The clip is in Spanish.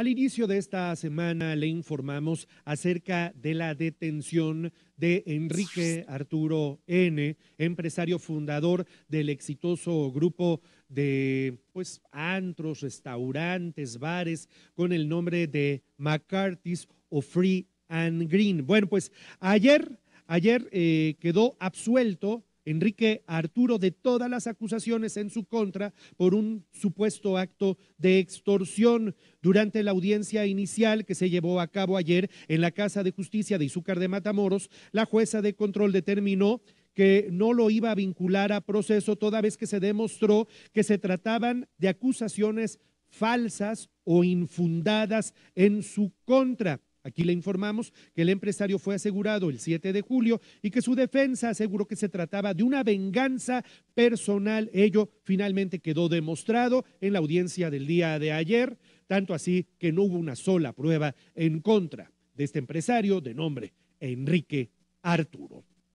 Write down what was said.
Al inicio de esta semana le informamos acerca de la detención de Enrique Arturo N., empresario fundador del exitoso grupo de pues antros, restaurantes, bares con el nombre de McCarthy's o Free and Green. Bueno, pues ayer ayer eh, quedó absuelto Enrique Arturo de todas las acusaciones en su contra por un supuesto acto de extorsión durante la audiencia inicial que se llevó a cabo ayer en la Casa de Justicia de Izúcar de Matamoros. La jueza de control determinó que no lo iba a vincular a proceso toda vez que se demostró que se trataban de acusaciones falsas o infundadas en su contra. Aquí le informamos que el empresario fue asegurado el 7 de julio y que su defensa aseguró que se trataba de una venganza personal. Ello finalmente quedó demostrado en la audiencia del día de ayer, tanto así que no hubo una sola prueba en contra de este empresario de nombre Enrique Arturo.